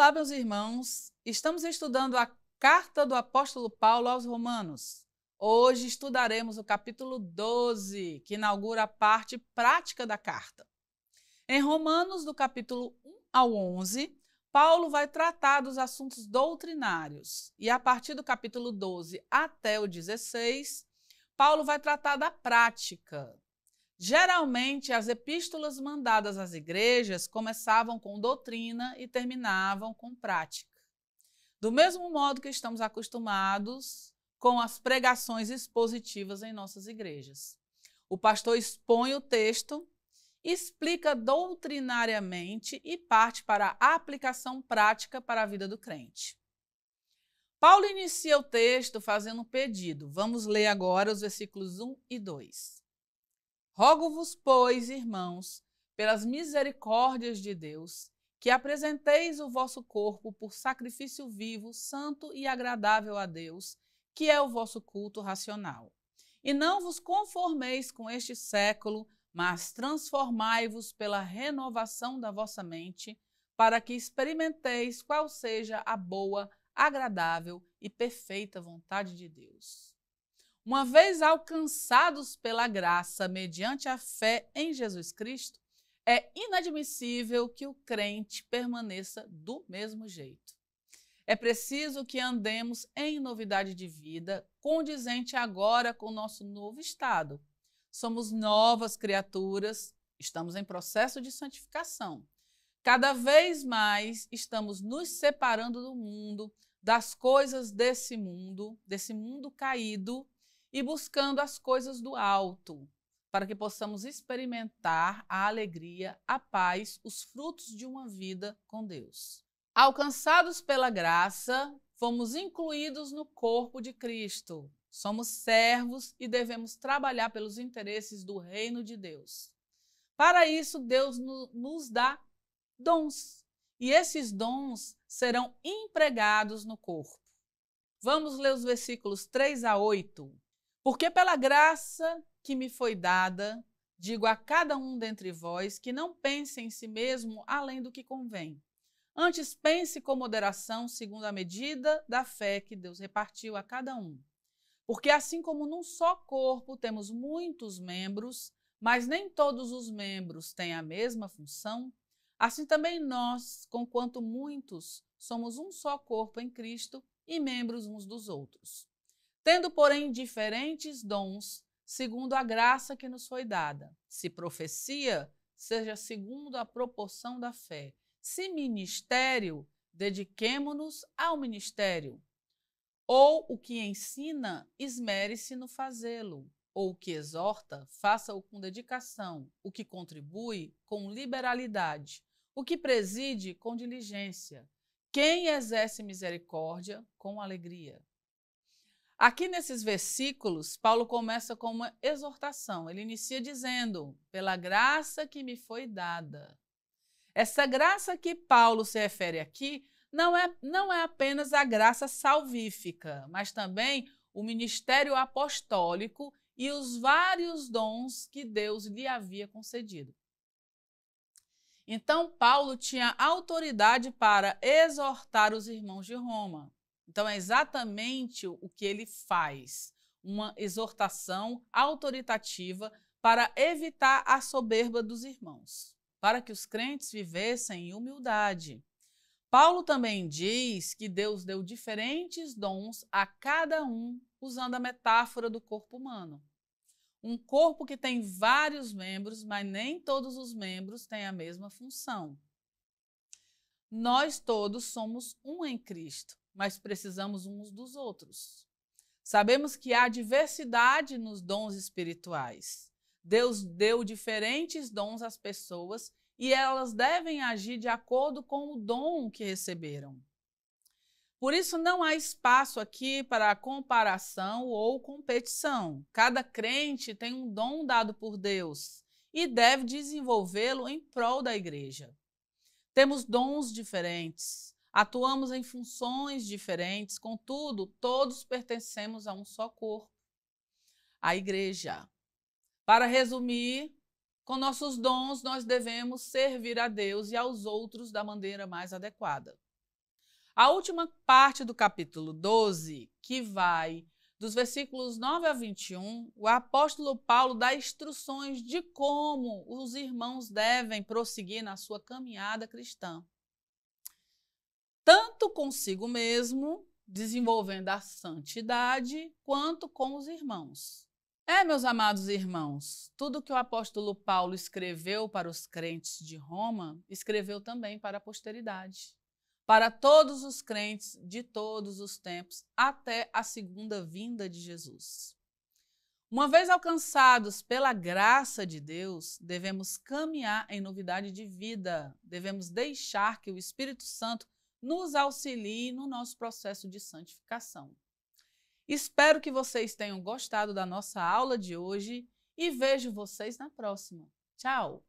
Olá, meus irmãos. Estamos estudando a carta do apóstolo Paulo aos Romanos. Hoje estudaremos o capítulo 12, que inaugura a parte prática da carta. Em Romanos, do capítulo 1 ao 11, Paulo vai tratar dos assuntos doutrinários. E a partir do capítulo 12 até o 16, Paulo vai tratar da prática, Geralmente, as epístolas mandadas às igrejas começavam com doutrina e terminavam com prática. Do mesmo modo que estamos acostumados com as pregações expositivas em nossas igrejas. O pastor expõe o texto, explica doutrinariamente e parte para a aplicação prática para a vida do crente. Paulo inicia o texto fazendo um pedido. Vamos ler agora os versículos 1 e 2. Rogo-vos, pois, irmãos, pelas misericórdias de Deus, que apresenteis o vosso corpo por sacrifício vivo, santo e agradável a Deus, que é o vosso culto racional. E não vos conformeis com este século, mas transformai-vos pela renovação da vossa mente, para que experimenteis qual seja a boa, agradável e perfeita vontade de Deus. Uma vez alcançados pela graça mediante a fé em Jesus Cristo, é inadmissível que o crente permaneça do mesmo jeito. É preciso que andemos em novidade de vida, condizente agora com o nosso novo estado. Somos novas criaturas, estamos em processo de santificação. Cada vez mais estamos nos separando do mundo, das coisas desse mundo, desse mundo caído, e buscando as coisas do alto, para que possamos experimentar a alegria, a paz, os frutos de uma vida com Deus. Alcançados pela graça, fomos incluídos no corpo de Cristo. Somos servos e devemos trabalhar pelos interesses do reino de Deus. Para isso, Deus nos dá dons, e esses dons serão empregados no corpo. Vamos ler os versículos 3 a 8. Porque pela graça que me foi dada, digo a cada um dentre vós que não pense em si mesmo além do que convém. Antes pense com moderação, segundo a medida da fé que Deus repartiu a cada um. Porque assim como num só corpo temos muitos membros, mas nem todos os membros têm a mesma função, assim também nós, conquanto muitos, somos um só corpo em Cristo e membros uns dos outros. Tendo, porém, diferentes dons, segundo a graça que nos foi dada. Se profecia, seja segundo a proporção da fé. Se ministério, dediquemo-nos ao ministério. Ou o que ensina, esmere-se no fazê-lo. Ou o que exorta, faça-o com dedicação. O que contribui, com liberalidade. O que preside, com diligência. Quem exerce misericórdia, com alegria. Aqui nesses versículos, Paulo começa com uma exortação. Ele inicia dizendo: pela graça que me foi dada. Essa graça que Paulo se refere aqui não é, não é apenas a graça salvífica, mas também o ministério apostólico e os vários dons que Deus lhe havia concedido. Então, Paulo tinha autoridade para exortar os irmãos de Roma. Então, é exatamente o que ele faz: uma exortação autoritativa para evitar a soberba dos irmãos, para que os crentes vivessem em humildade. Paulo também diz que Deus deu diferentes dons a cada um, usando a metáfora do corpo humano. Um corpo que tem vários membros, mas nem todos os membros têm a mesma função. Nós todos somos um em Cristo mas precisamos uns dos outros. Sabemos que há diversidade nos dons espirituais. Deus deu diferentes dons às pessoas e elas devem agir de acordo com o dom que receberam. Por isso, não há espaço aqui para comparação ou competição. Cada crente tem um dom dado por Deus e deve desenvolvê-lo em prol da igreja. Temos dons diferentes, Atuamos em funções diferentes, contudo, todos pertencemos a um só corpo, a igreja. Para resumir, com nossos dons, nós devemos servir a Deus e aos outros da maneira mais adequada. A última parte do capítulo 12, que vai dos versículos 9 a 21, o apóstolo Paulo dá instruções de como os irmãos devem prosseguir na sua caminhada cristã tanto consigo mesmo, desenvolvendo a santidade, quanto com os irmãos. É, meus amados irmãos, tudo que o apóstolo Paulo escreveu para os crentes de Roma, escreveu também para a posteridade. Para todos os crentes de todos os tempos, até a segunda vinda de Jesus. Uma vez alcançados pela graça de Deus, devemos caminhar em novidade de vida, devemos deixar que o Espírito Santo nos auxilie no nosso processo de santificação. Espero que vocês tenham gostado da nossa aula de hoje e vejo vocês na próxima. Tchau!